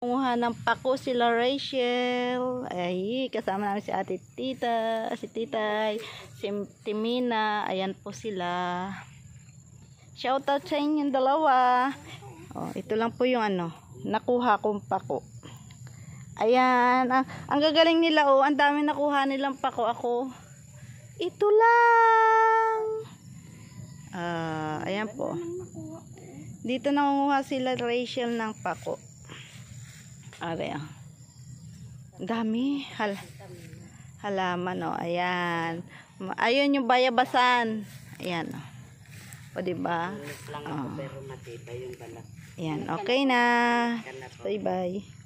Kumuha ng pako sila Rachel. Ay, kasama namin si ate tita, si titay, si Timina. Ayan po sila. Shout out sa inyong dalawa. Oh, ito lang po yung ano, nakuha kong pako. Ayan, ang, ang gagaling nila oh, ang dami nakuha nilang pako ako. Ito lang. Ah, uh, ayan po. Dito nakuha sila Rachel ng pako. Abe, oh. Ah. Dami. Hal halaman, oh. Ayan. Ayun yung bayabasan. Ayan, oh. O, diba? Lang oh. pero matibay yung balat. Ayan, okay na. Oh. Bye-bye.